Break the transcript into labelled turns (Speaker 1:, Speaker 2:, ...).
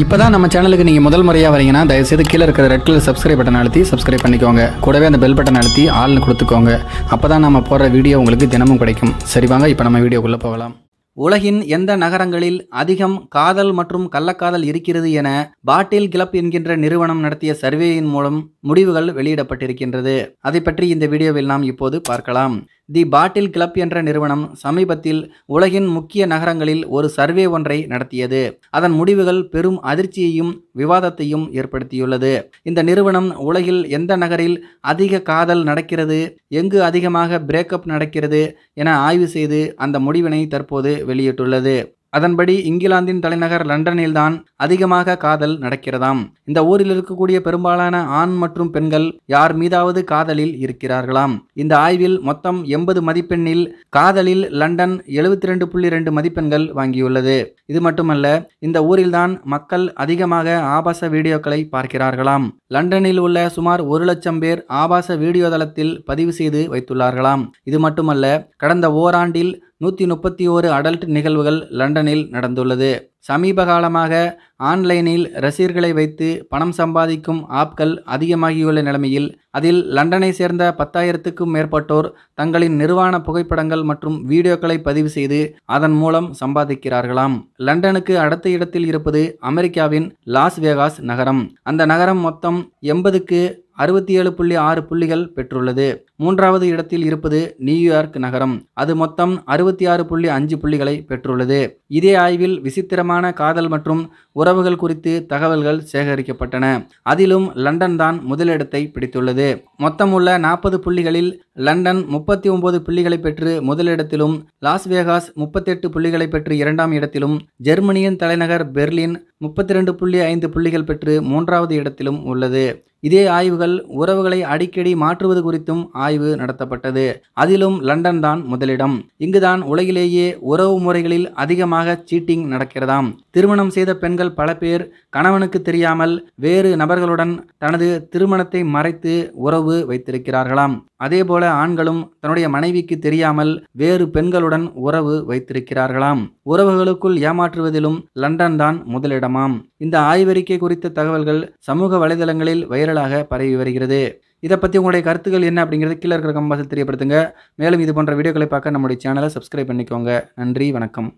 Speaker 1: இப்போ தான் நம்ம சேனலுக்கு நீங்கள் முதல் முறையாக வரீங்கன்னா தயவுசெய்து கீழே இருக்கிற ரெட் கலர் சப்ஸ்கிரைப் பட்டன் அழுத்தி சப்ஸ்கிரைப் பண்ணிக்கோங்க கூடவே அந்த பெல் பட்டன் அழுத்தி ஆள்னு கொடுத்துக்கோங்க அப்போ தான் நம்ம போடுற வீடியோ உங்களுக்கு தினமும் கிடைக்கும் சரி வாங்க இப்போ நம்ம வீடியோக்குள்ளே போகலாம்
Speaker 2: உலகின் எந்த நகரங்களில் அதிகம் காதல் மற்றும் கள்ளக்காதல் இருக்கிறது என பாட்டில் கிளப் என்கின்ற நிறுவனம் நடத்திய சர்வேயின் மூலம் முடிவுகள் வெளியிடப்பட்டிருக்கின்றது அதை பற்றி இந்த வீடியோவில் நாம் இப்போது பார்க்கலாம் தி பாட்டில் கிளப் என்ற நிறுவனம் சமீபத்தில் உலகின் முக்கிய நகரங்களில் ஒரு சர்வே ஒன்றை நடத்தியது அதன் முடிவுகள் பெரும் அதிர்ச்சியையும் விவாதத்தையும் ஏற்படுத்தியுள்ளது இந்த நிறுவனம் உலகில் எந்த நகரில் அதிக காதல் நடக்கிறது எங்கு அதிகமாக பிரேக்கப் நடக்கிறது என ஆய்வு செய்து அந்த முடிவினை தற்போது வெளியிட்டுள்ளது அதன்படி இங்கிலாந்தின் தலைநகர் லண்டனில்தான் அதிகமாக காதல் நடக்கிறதாம் இந்த ஊரில் இருக்கக்கூடிய பெரும்பாலான ஆண் மற்றும் பெண்கள் யார் மீதாவது காதலில் இருக்கிறார்களாம் இந்த ஆய்வில் மொத்தம் எண்பது மதிப்பெண்ணில் காதலில் லண்டன் எழுபத்தி ரெண்டு புள்ளி ரெண்டு மதிப்பெண்கள் வாங்கியுள்ளது இது மட்டுமல்ல இந்த ஊரில்தான் மக்கள் அதிகமாக ஆபாச வீடியோக்களை பார்க்கிறார்களாம் லண்டனில் உள்ள சுமார் ஒரு லட்சம் பேர் ஆபாச வீடியோ தளத்தில் பதிவு செய்து வைத்துள்ளார்களாம் இது மட்டுமல்ல கடந்த ஓராண்டில் நூற்றி முப்பத்தி ஓரு அடல்ட் நிகழ்வுகள் லண்டனில் நடந்துள்ளது சமீப காலமாக ஆன்லைனில் ரசிகர்களை வைத்து பணம் சம்பாதிக்கும் ஆப்கள் அதிகமாகியுள்ள நிலைமையில் அதில் லண்டனை சேர்ந்த பத்தாயிரத்துக்கும் மேற்பட்டோர் தங்களின் நிர்வாண புகைப்படங்கள் மற்றும் வீடியோக்களை பதிவு செய்து அதன் மூலம் சம்பாதிக்கிறார்களாம் லண்டனுக்கு அடுத்த இடத்தில் இருப்பது அமெரிக்காவின் லாஸ் வேகாஸ் நகரம் அந்த நகரம் மொத்தம் எண்பதுக்கு அறுபத்தி ஏழு புள்ளி ஆறு புள்ளிகள் பெற்றுள்ளது மூன்றாவது இடத்தில் இருப்பது நியூயார்க் நகரம் அது மொத்தம் அறுபத்தி ஆறு புள்ளி அஞ்சு புள்ளிகளை பெற்றுள்ளது இதே ஆய்வில் விசித்திரமான காதல் மற்றும் உறவுகள் குறித்து தகவல்கள் சேகரிக்கப்பட்டன அதிலும் லண்டன் தான் முதலிடத்தை பிடித்துள்ளது மொத்தமுள்ள நாற்பது புள்ளிகளில் லண்டன் முப்பத்தி ஒன்பது புள்ளிகளை பெற்று முதலிடத்திலும் லாஸ் வேகாஸ் முப்பத்தெட்டு புள்ளிகளை பெற்று இரண்டாம் இடத்திலும் ஜெர்மனியின் தலைநகர் பெர்லின் முப்பத்தி ரெண்டு புள்ளி ஐந்து புள்ளிகள் பெற்று மூன்றாவது இடத்திலும் உள்ளது இதே ஆய்வுகள் உறவுகளை அடிக்கடி மாற்றுவது குறித்தும் ஆய்வு நடத்தப்பட்டது அதிலும் லண்டன் தான் முதலிடம் இங்குதான் உலகிலேயே உறவு முறைகளில் அதிகமாக சீட்டிங் நடக்கிறதாம் திருமணம் செய்த பெண்கள் பல பேர் கணவனுக்கு தெரியாமல் வேறு நபர்களுடன் தனது திருமணத்தை மறைத்து உறவு வைத்திருக்கிறார்களாம் அதேபோல போல ஆண்களும் தன்னுடைய மனைவிக்கு தெரியாமல் வேறு பெண்களுடன் உறவு வைத்திருக்கிறார்களாம் உறவுகளுக்குள் ஏமாற்றுவதிலும் லண்டன் தான் முதலிடமாம் இந்த ஆய்வறிக்கை குறித்த தகவல்கள் சமூக வலைதளங்களில் வைரலாக பரவி வருகிறது இதை பற்றி உங்களுடைய கருத்துக்கள் என்ன அப்படிங்கிறது கீழே இருக்கிற கம்பாசில் தெரியப்படுத்துங்க மேலும் இது போன்ற வீடியோக்களை பார்க்க நம்முடைய சேனலை சப்ஸ்கிரைப் பண்ணிக்கோங்க நன்றி வணக்கம்